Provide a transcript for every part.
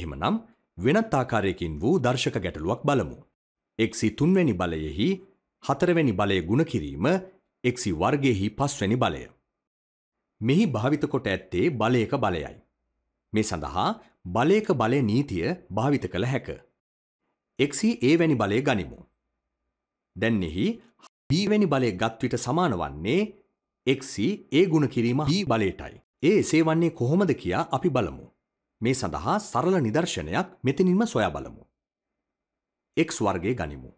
එහෙමනම් වෙනත් ආකාරයකින් වූ දර්ශක ගැටලුවක් බලමු. xc 3 වැනි බලයෙහි 4 වැනි බලය ගුණ කිරීම xc වර්ගයේහි 5 වැනි බලය. මෙහි භාවිත කොට ඇත්තේ බලයක බලයයි. මේ සඳහා බලයක බලය නීතිය භාවිත කළ හැක. xc a වැනි බලය ගනිමු. දැන් එහි b වැනි බලය ගත් විට සමාන වන්නේ xc a ගුණ කිරීම b බලයටයි. ඒ එසේ වන්නේ කොහොමද කියා අපි බලමු. මේ සඳහා සරල නිදර්ශනයක් මෙතනින්ම සොයා බලමු. x වර්ගය ගනිමු.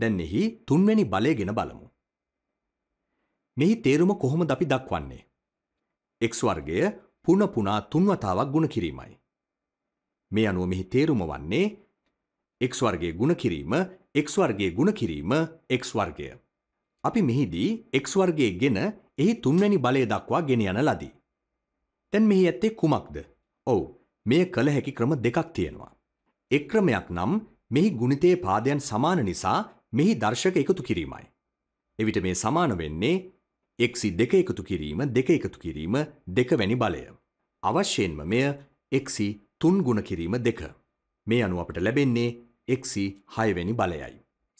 දැන් මෙහි තුන්වැනි බලය ගෙන බලමු. මෙහි තේරුම කොහොමද අපි දක්වන්නේ? x වර්ගය පුන පුනා තුන් වතාවක් ಗುಣ කිරීමයි. මේ අනුව මෙහි තේරුම වන්නේ x වර්ගයේ ಗುಣ කිරීම x වර්ගයේ ಗುණ කිරීම x වර්ගය. අපි මෙහිදී x වර්ගයේ ගෙන එහි තුන්වැනි බලය දක්වා ගෙන යන ලදී. දැන් මෙහි ඇත්තේ කුමක්ද? ඔව්. මෙය කළ හැකි ක්‍රම දෙකක් තියෙනවා. එක් ක්‍රමයක් නම් මෙහි ගුණිතයේ පාදයන් සමාන නිසා මෙහි දර්ශක එකතු කිරීමයි. එවිට මේ සමාන වෙන්නේ xi 2 එකතු කිරීම 2 එකතු කිරීම 2 වැනි බලය. අවශ්‍යයෙන්ම මෙය xi 3 ගුණ කිරීම 2. මේ අනුව අපට ලැබෙන්නේ xi 6 වැනි බලයයි.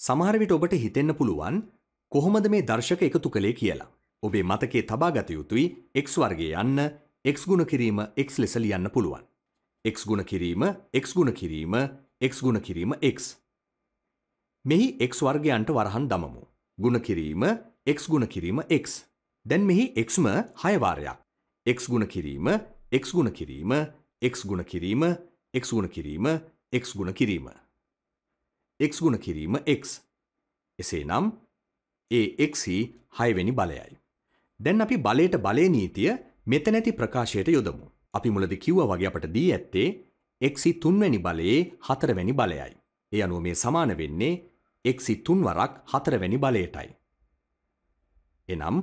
සමහර විට ඔබට හිතෙන්න පුළුවන් කොහොමද මේ දර්ශක එකතු කළේ කියලා. ඔබේ මතකයේ තබා ගත යුතුයි x වර්ගයේ යන්න x ගුණ කිරීම x ලෙස ලියන්න පුළුවන්. x ගුණ කිරීම x ගුණ කිරීම x ගුණ කිරීම x. මෙහි x වර්ගයන්ට වරහන් දමමු. ගුණ කිරීම x ගුණ කිරීම x. දැන් මෙහි xම 6 වාරයක්. x ගුණ කිරීම x ගුණ කිරීම x ගුණ කිරීම x ගුණ කිරීම x ගුණ කිරීම. x ගුණ කිරීම x. එසේනම් ඒ x හි 6 වෙනි බලයයි. දැන් අපි බලයට බලේ නීතිය මෙතනැති ප්‍රකාශයට යොදමු. අපි මුලද කිව්ව වගේ අපට දී ඇත්තේ එක්සි තුන්වැනි බලයේ හතරවැනි බලයයි. ඒ අනුව මේ සමාන වෙන්නේ එක්සි තුන්වරක් හතරවැනි බලයටයි. එනම්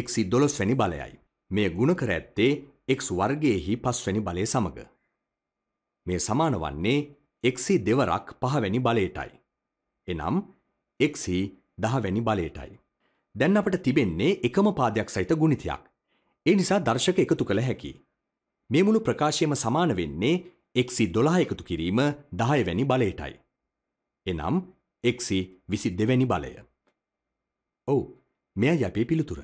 එක්සි දොළොස්වැනි බලයයි. මේ ගුණ කර ඇත්තේ එක් වර්ගයෙහි පස්වැනි බලය සමඟ. මේ සමාන වන්නේ එක්සි දෙවරක් පහවැනි බලයටයි. එනම් එක්සි දහවැනි බලයටයි. දැන් අපට තිබෙන්නේ එකම පාදයක් සහිත ගුණිතයක්. ඒ නිසා දර්ශක එකතු කළ හැකි. මේ මුළු ප්‍රකාශයම සමාන වෙන්නේ එක්සි 12 එකතු කිරීම 10 වැනි බලයටයි. එනම් එක්සි 22 වැනි බලය. ඔව් මෙයයි අපේ පිළිතුර.